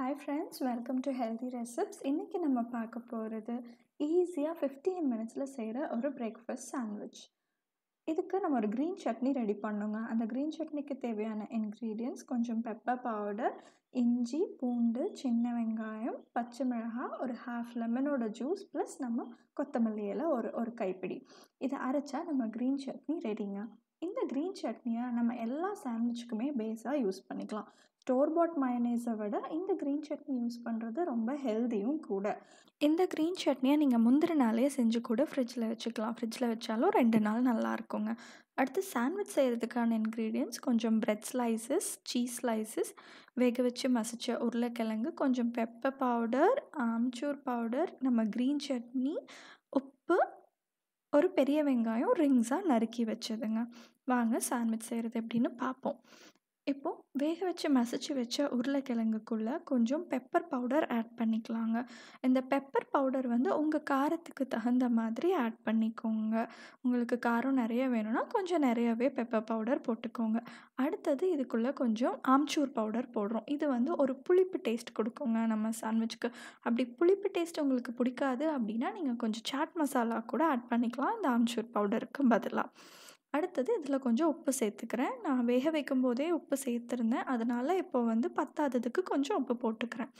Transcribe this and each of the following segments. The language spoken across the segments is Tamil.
Hi friends welcome to healthy recipes இன்றைக்கி நம்ம பார்க்க போகிறது ஈஸியாக ஃபிஃப்டீன் மினிட்ஸில் செய்கிற ஒரு பிரேக்ஃபாஸ்ட் சாண்ட்விச் இதுக்கு நம்ம ஒரு க்ரீன் சட்னி ரெடி பண்ணுங்க அந்த க்ரீன் சட்னிக்கு தேவையான இன்க்ரீடியன்ஸ் கொஞ்சம் பெப்பர் பவுடர் இஞ்சி பூண்டு சின்ன வெங்காயம் பச்சை மிளகாய் ஒரு ஹாஃப் லெமனோட ஜூஸ் ப்ளஸ் நம்ம கொத்தமல்லி இலை ஒரு ஒரு கைப்பிடி இதை அரைச்சா நம்ம க்ரீன் சட்னி ரெடிங்க இந்த க்ரீன் சட்னியை நம்ம எல்லா சாண்ட்விச்சுக்குமே பேஸாக யூஸ் பண்ணிக்கலாம் ஸ்டோர்பாட் மயனேஸை விட இந்த க்ரீன் சட்னி யூஸ் பண்ணுறது ரொம்ப ஹெல்த்தியும் கூட இந்த க்ரீன் சட்னியை நீங்கள் முந்திரினாலேயே செஞ்சு கூட ஃப்ரிட்ஜில் வச்சுக்கலாம் ஃப்ரிட்ஜில் வச்சாலும் ரெண்டு நாள் நல்லா இருக்குங்க அடுத்து சாண்ட்விச் செய்கிறதுக்கான இன்க்ரீடியன்ட்ஸ் கொஞ்சம் பிரெட் ஸ்லைசஸ் சீஸ் ஸ்லைசஸ் வேக வச்சு மசிச்ச உருளைக்கிழங்கு கொஞ்சம் பெப்பர் பவுடர் ஆம்ச்சூர் பவுடர் நம்ம க்ரீன் சட்னி உப்பு ஒரு பெரிய வெங்காயம் ரிங்ஸாக நறுக்கி வச்சதுங்க வாங்க சாண்ட்விச் செய்கிறது எப்படின்னு பார்ப்போம் இப்போது வேக வச்சு மசிச்சு வச்ச உருளைக்கிழங்குக்குள்ளே கொஞ்சம் பெப்பர் பவுடர் ஆட் பண்ணிக்கலாங்க இந்த பெப்பர் பவுடர் வந்து உங்கள் காரத்துக்கு தகுந்த மாதிரி ஆட் பண்ணிக்கோங்க உங்களுக்கு காரம் நிறைய வேணும்னா கொஞ்சம் நிறையவே பெப்பர் பவுடர் போட்டுக்கோங்க அடுத்தது இதுக்குள்ளே கொஞ்சம் ஆம்ச்சூர் பவுடர் போடுறோம் இது வந்து ஒரு புளிப்பு டேஸ்ட் கொடுக்குங்க நம்ம சாண்ட்விச்சுக்கு அப்படி புளிப்பு டேஸ்ட் உங்களுக்கு பிடிக்காது அப்படின்னா நீங்கள் கொஞ்சம் சாட் மசாலா கூட ஆட் பண்ணிக்கலாம் இந்த ஆம்ச்சூர் பவுடருக்கு பதிலாக அடுத்தது இதில் கொஞ்சம் உப்பு சேர்த்துக்கிறேன் நான் வேக வைக்கும் போதே உப்பு சேர்த்துருந்தேன் அதனால் இப்போ வந்து பத்தாததுக்கு கொஞ்சம் உப்பு போட்டுக்கிறேன்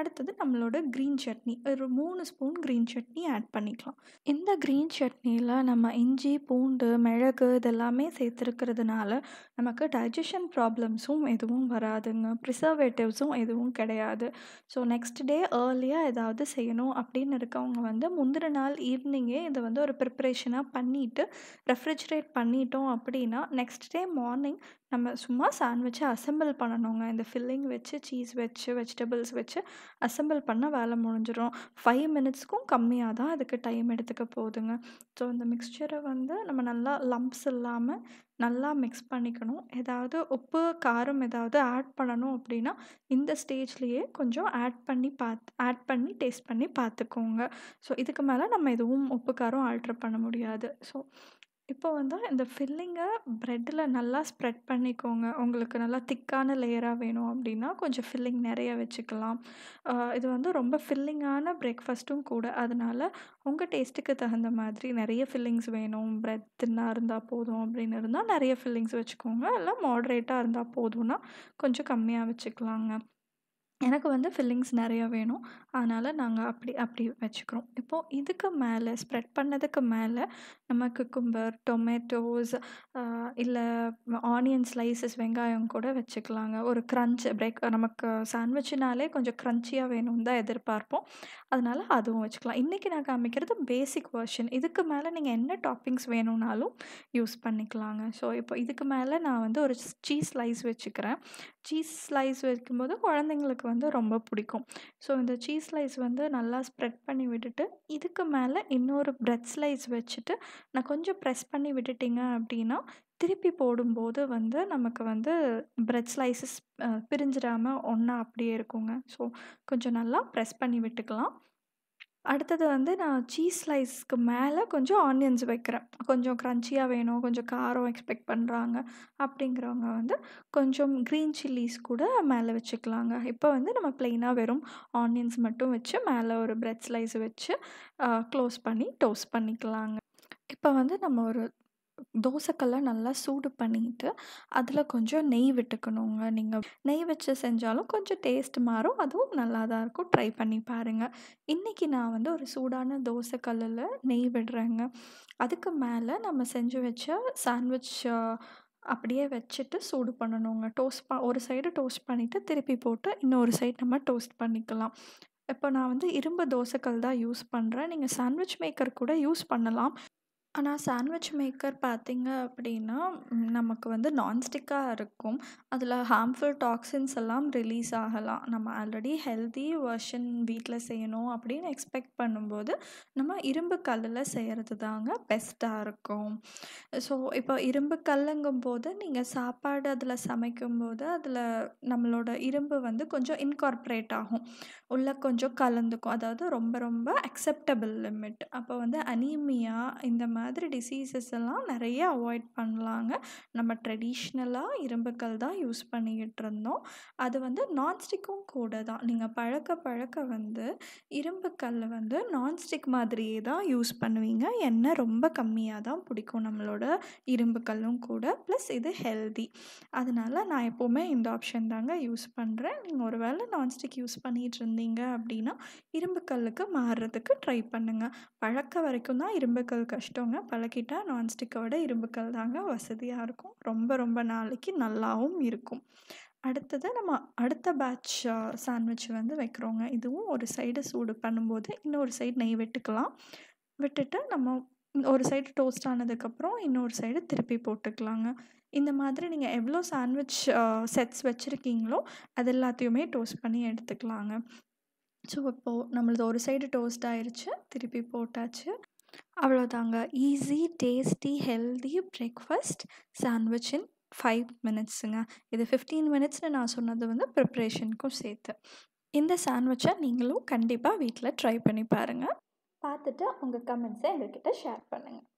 அடுத்தது நம்மளோட க்ரீன் சட்னி ஒரு மூணு ஸ்பூன் க்ரீன் சட்னி ஆட் பண்ணிக்கலாம் இந்த க்ரீன் சட்னியில் நம்ம இஞ்சி பூண்டு மிளகு இதெல்லாமே சேர்த்துருக்கிறதுனால நமக்கு டைஜஷன் ப்ராப்ளம்ஸும் எதுவும் வராதுங்க ப்ரிசர்வேட்டிவ்ஸும் எதுவும் கிடையாது ஸோ நெக்ஸ்ட் டே ஏர்லியாக ஏதாவது செய்யணும் அப்படின்னு இருக்கவங்க வந்து முந்தின நாள் ஈவினிங்கே இதை வந்து ஒரு ப்ரிப்ரேஷனாக பண்ணிவிட்டு ரெஃப்ரிஜரேட் பண்ணிட்டோம் அப்படின்னா நெக்ஸ்ட் டே மார்னிங் நம்ம சும்மா சாண்ட்விட்சை அசம்பிள் பண்ணணுங்க இந்த ஃபில்லிங் வச்சு சீஸ் வச்சு வெஜிடபிள்ஸ் வச்சு அசம்பிள் பண்ணால் வேலை முடிஞ்சிடும் ஃபைவ் மினிட்ஸ்க்கும் கம்மியாக தான் அதுக்கு டைம் எடுத்துக்க போகுதுங்க ஸோ இந்த மிக்ஸ்சரை வந்து நம்ம நல்லா லம்ப்ஸ் இல்லாமல் நல்லா மிக்ஸ் பண்ணிக்கணும் ஏதாவது உப்பு காரம் ஏதாவது ஆட் பண்ணணும் அப்படின்னா இந்த ஸ்டேஜ்லேயே கொஞ்சம் ஆட் பண்ணி பார்த்து ஆட் பண்ணி டேஸ்ட் பண்ணி பார்த்துக்கோங்க ஸோ இதுக்கு மேலே நம்ம எதுவும் உப்பு காரம் ஆல்ட்ரு பண்ண முடியாது ஸோ இப்போ வந்து இந்த ஃபில்லிங்கை ப்ரெட்டில் நல்லா ஸ்ப்ரெட் பண்ணிக்கோங்க. உங்களுக்கு நல்லா திக்கான லேயராக வேணும் அப்படின்னா, கொஞ்சம் ஃபில்லிங் நிறைய வச்சுக்கலாம். இது வந்து ரொம்ப ஃபில்லிங்கான பிரேக்ஃபாஸ்ட்டும் கூட. அதனால உங்கள் டேஸ்ட்டுக்கு தகுந்த மாதிரி நிறைய ஃபில்லிங்ஸ் வேணும், ப்ரெட் தின்னாக இருந்தால் போதும் அப்படின்னு இருந்தால் நிறைய ஃபில்லிங்ஸ் வச்சுக்கோங்க. இல்லை மாடரேட்டாக இருந்தால் போதும்னா, கொஞ்சம் கம்மியாக வச்சுக்கலாங்க. எனக்கு வந்து ஃபில்லிங்ஸ் நிறையா வேணும் அதனால் நாங்கள் அப்படி அப்படி வச்சுக்கிறோம் இப்போது இதுக்கு மேலே ஸ்ப்ரெட் பண்ணதுக்கு மேலே நமக்கு கும்பர் டொமேட்டோஸ் இல்லை ஆனியன் ஸ்லைசஸ் வெங்காயம் கூட வச்சுக்கலாங்க ஒரு க்ரன்ச் பிரேக் நமக்கு சாண்ட்விட்ச்னாலே கொஞ்சம் க்ரன்ச்சியாக வேணும்னு தான் எதிர்பார்ப்போம் அதனால் அதுவும் வச்சுக்கலாம் இன்றைக்கி நான் காமிக்கிறது பேசிக் வேர்ஷன் இதுக்கு மேலே நீங்கள் என்ன டாப்பிங்ஸ் வேணும்னாலும் யூஸ் பண்ணிக்கலாங்க ஸோ இப்போ இதுக்கு மேலே நான் வந்து ஒரு சீஸ் ஸ்லைஸ் வச்சுக்கிறேன் சீஸ் ஸ்லைஸ் வைக்கும்போது குழந்தைங்களுக்கு எனக்கு வந்து ரொம்ப பிடிக்கும் ஸோ இந்த சீஸ் ஸ்லைஸ் வந்து நல்லா ஸ்ப்ரெட் பண்ணி விட்டுட்டு இதுக்கு மேலே இன்னொரு ப்ரெட் ஸ்லைஸ் வச்சுட்டு நான் கொஞ்சம் ப்ரெஸ் பண்ணி விட்டுட்டிங்க அப்படின்னா திருப்பி போடும்போது வந்து நமக்கு வந்து ப்ரெட் ஸ்லைசஸ் பிரிஞ்சிடாமல் ஒன்றா அப்படியே இருக்குங்க ஸோ கொஞ்சம் நல்லா ப்ரெஸ் பண்ணி விட்டுக்கலாம் அடுத்தது வந்து நான் சீஸ் ஸ்லைஸ்க்கு மேலே கொஞ்சம் ஆனியன்ஸ் வைக்கிறேன் கொஞ்சம் க்ரன்ச்சியாக வேணும் கொஞ்சம் காரம் எக்ஸ்பெக்ட் பண்ணுறாங்க அப்படிங்கிறவங்க வந்து கொஞ்சம் க்ரீன் சில்லிஸ் கூட மேலே வச்சுக்கலாங்க இப்போ வந்து நம்ம ப்ளெயினாக வெறும் ஆனியன்ஸ் மட்டும் வச்சு மேலே ஒரு ப்ரெட் ஸ்லைஸ் வச்சு க்ளோஸ் பண்ணி டோஸ்ட் பண்ணிக்கலாங்க இப்போ வந்து நம்ம ஒரு தோசைக்கெல்லாம் நல்லா சூடு பண்ணிட்டு அதில் கொஞ்சம் நெய் விட்டுக்கணுங்க நீங்கள் நெய் வச்சு செஞ்சாலும் கொஞ்சம் டேஸ்ட் மாறும் அதுவும் நல்லா தான் இருக்கும் ட்ரை பண்ணி பாருங்கள் இன்றைக்கி நான் வந்து ஒரு சூடான தோசைக்கல்லில் நெய் விடுறேங்க அதுக்கு மேலே நம்ம செஞ்சு வச்ச சாண்ட்விச் அப்படியே வச்சுட்டு சூடு பண்ணணுங்க டோஸ்ட் ப ஒரு சைடு டோஸ்ட் பண்ணிவிட்டு திருப்பி போட்டு இன்னொரு சைடு நம்ம டோஸ்ட் பண்ணிக்கலாம் இப்போ நான் வந்து இரும்பு தோசைக்கல் தான் யூஸ் பண்ணுறேன் நீங்கள் சாண்ட்விச் மேக்கர் கூட யூஸ் பண்ணலாம் ஆனால் சாண்ட்விச் மேக்கர் பார்த்திங்க அப்படின்னா நமக்கு வந்து நான்ஸ்டிக்காக இருக்கும் அதில் ஹார்ம்ஃபுல் டாக்ஸின்ஸ் எல்லாம் ரிலீஸ் ஆகலாம் நம்ம ஆல்ரெடி ஹெல்தி வெர்ஷன் வீட்டில் செய்யணும் அப்படின்னு எக்ஸ்பெக்ட் பண்ணும்போது நம்ம இரும்பு கல்லில் செய்கிறது தாங்க பெஸ்ட்டாக இருக்கும் ஸோ இப்போ இரும்பு கல்லுங்கும் போது நீங்கள் சாப்பாடு அதில் சமைக்கும் போது அதில் நம்மளோட இரும்பு வந்து கொஞ்சம் இன்கார்பரேட் ஆகும் உள்ளே கொஞ்சம் கலந்துக்கும் அதாவது ரொம்ப ரொம்ப அக்செப்டபிள் லிமிட் அப்போ வந்து அனீமியா இந்த மாதிரி மாதிரி டிசீசஸ் எல்லாம் நிறைய அவாய்ட் பண்ணலாங்க நம்ம ட்ரெடிஷ்னலாக இரும்புக்கல் தான் யூஸ் பண்ணிக்கிட்டு இருந்தோம் அது வந்து நான்ஸ்டிக்கும் கூட தான் நீங்கள் பழக்க பழக்க வந்து இரும்புக்கல் வந்து நான்ஸ்டிக் மாதிரியே தான் யூஸ் பண்ணுவீங்க எண்ணெய் ரொம்ப கம்மியாக தான் பிடிக்கும் நம்மளோட இரும்புக்கல்லும் கூட ப்ளஸ் இது ஹெல்தி அதனால் நான் எப்போவுமே இந்த ஆப்ஷன் தாங்க யூஸ் பண்ணுறேன் நீங்கள் ஒரு வேளை நான்ஸ்டிக் யூஸ் பண்ணிகிட்டு இருந்தீங்க அப்படின்னா இரும்புக்கல்லுக்கு மாறுறதுக்கு ட்ரை பண்ணுங்கள் பழக்க வரைக்கும் தான் இரும்புக்கல் கஷ்டங்க பழக்கிக்கோங்க பழக்கிட்டால் நான்ஸ்டிக்கை விட இரும்புக்கல் தாங்க வசதியாக இருக்கும் ரொம்ப ரொம்ப நாளைக்கு நல்லாவும் இருக்கும் அடுத்தது நம்ம அடுத்த பேட்ச் சாண்ட்விட்ச் வந்து வைக்கிறோங்க இதுவும் ஒரு சைடு சூடு பண்ணும்போது இன்னொரு சைடு நெய் விட்டுக்கலாம் விட்டுட்டு நம்ம ஒரு சைடு டோஸ்ட் ஆனதுக்கப்புறம் இன்னொரு சைடு திருப்பி போட்டுக்கலாங்க இந்த மாதிரி நீங்கள் எவ்வளோ சாண்ட்விச் செட்ஸ் வச்சுருக்கீங்களோ அது எல்லாத்தையுமே டோஸ்ட் பண்ணி எடுத்துக்கலாங்க ஸோ இப்போது நம்மளது ஒரு சைடு டோஸ்ட் ஆயிடுச்சு திருப்பி போட்டாச்சு அவ்வளோதாங்க easy tasty healthy breakfast sandwich in five மினிட்ஸுங்க இது ஃபிஃப்டீன் மினிட்ஸ்னு நான் சொன்னது வந்து ப்ரிப்ரேஷனுக்கும் சேர்த்து இந்த சாண்ட்விச்சை நீங்களும் கண்டிப்பாக வீட்டில் ட்ரை பண்ணி பாருங்கள் பார்த்துட்டு உங்கள் கமெண்ட்ஸை எங்ககிட்ட ஷேர் பண்ணுங்கள்